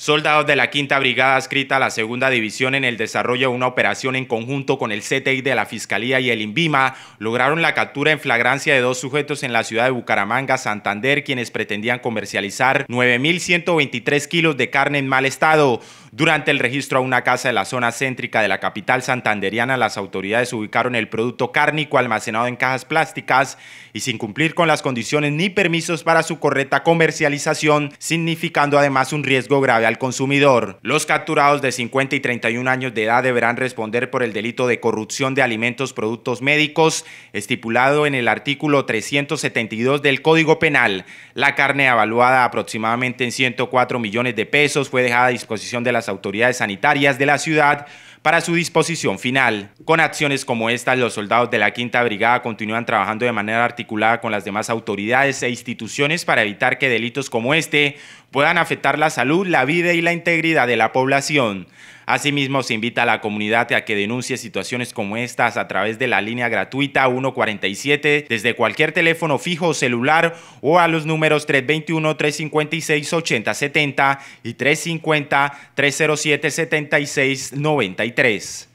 Soldados de la Quinta Brigada Escrita a la Segunda División en el desarrollo de una operación en conjunto con el CTI de la Fiscalía y el INVIMA lograron la captura en flagrancia de dos sujetos en la ciudad de Bucaramanga, Santander, quienes pretendían comercializar 9.123 kilos de carne en mal estado. Durante el registro a una casa de la zona céntrica de la capital santanderiana, las autoridades ubicaron el producto cárnico almacenado en cajas plásticas y sin cumplir con las condiciones ni permisos para su correcta comercialización, significando además un riesgo grave al consumidor. Los capturados de 50 y 31 años de edad deberán responder por el delito de corrupción de alimentos, productos médicos, estipulado en el artículo 372 del Código Penal. La carne, evaluada aproximadamente en 104 millones de pesos, fue dejada a disposición de las autoridades sanitarias de la ciudad para su disposición final. Con acciones como estas, los soldados de la Quinta Brigada continúan trabajando de manera articulada con las demás autoridades e instituciones para evitar que delitos como este puedan afectar la salud, la vida y la integridad de la población. Asimismo, se invita a la comunidad a que denuncie situaciones como estas a través de la línea gratuita 147 desde cualquier teléfono fijo o celular o a los números 321-356-8070 y 350-307-7693. três.